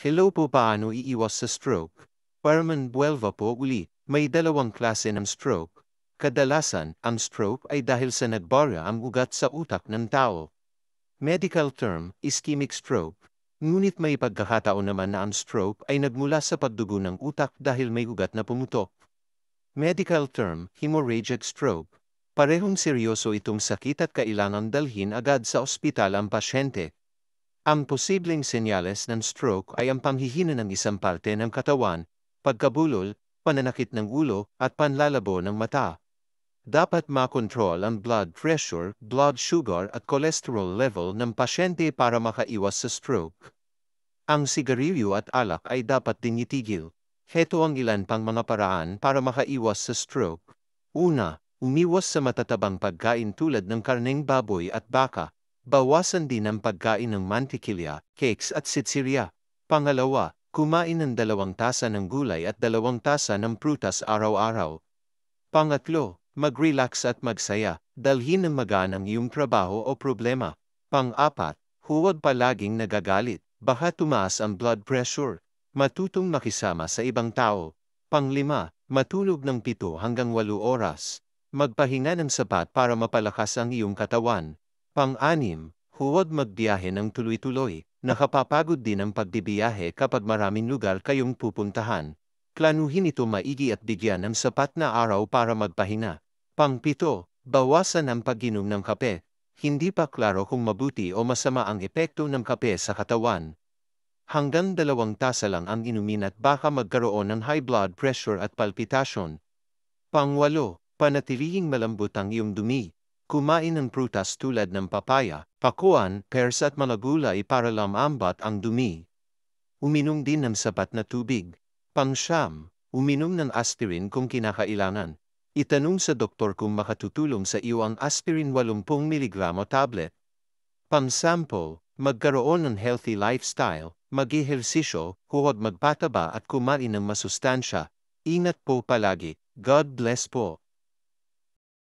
Hello po paano iiwas sa stroke? Parman Buelva po uli, may dalawang klase ng stroke. Kadalasan, ang stroke ay dahil sa nagbara ang ugat sa utak ng tao. Medical term, ischemic stroke. Ngunit may pagkakataon naman na ang stroke ay nagmula sa pagdugo ng utak dahil may ugat na pumutok. Medical term, hemorrhagic stroke. Parehong seryoso itong sakit at kailangan dalhin agad sa ospital ang pasyente, ang posibleng senyales ng stroke ay ang panghihina ng isang parte ng katawan, pagkabulol, pananakit ng ulo at panlalabo ng mata. Dapat makontrol ang blood pressure, blood sugar at cholesterol level ng pasyente para makaiwas sa stroke. Ang sigarilyo at alak ay dapat ding itigil. Heto ang ilan pang mga paraan para makaiwas sa stroke. Una, umiwas sa matatabang pagkain tulad ng karneng baboy at baka, Bawasan din ang pagkain ng mantikilya, cakes at sitsirya. Pangalawa, kumain ng dalawang tasa ng gulay at dalawang tasa ng prutas araw-araw. Pangatlo, mag-relax at magsaya, dalhin ng magaan ang iyong trabaho o problema. Pang-apat, huwag palaging nagagalit, baka tumaas ang blood pressure. Matutong makisama sa ibang tao. Panglima, matulog ng pito hanggang walo oras. Magpahinga ng sapat para mapalakas ang iyong katawan. Pang-anim, huwag magbiyahe ng tuloy-tuloy, nakapapagod din ang pagbibiyahe kapag maraming lugar kayong pupuntahan. Planuhin ito maigi at bigyan ng sapat na araw para magpahina. Pang-pito, bawasan ang pag-inom ng kape. Hindi pa klaro kung mabuti o masama ang epekto ng kape sa katawan. Hanggang dalawang tasa lang ang inumin at baka magkaroon ng high blood pressure at palpitasyon. Pangwalo, panatilihing malambot ang iyong dumi kumain ng prutas tulad ng papaya, pakuan, pears at mga gulay para lamambat ang dumi. Uminom din ng sapat na tubig. Pangsyam, uminom ng aspirin kung kinakailangan. Itanong sa doktor kung makatutulong sa iyo ang aspirin 80 mg tablet. Pangsampo, magkaroon ng healthy lifestyle, mag-ehersisyo, huwag magpataba at kumain ng masustansya. Ingat po palagi. God bless po.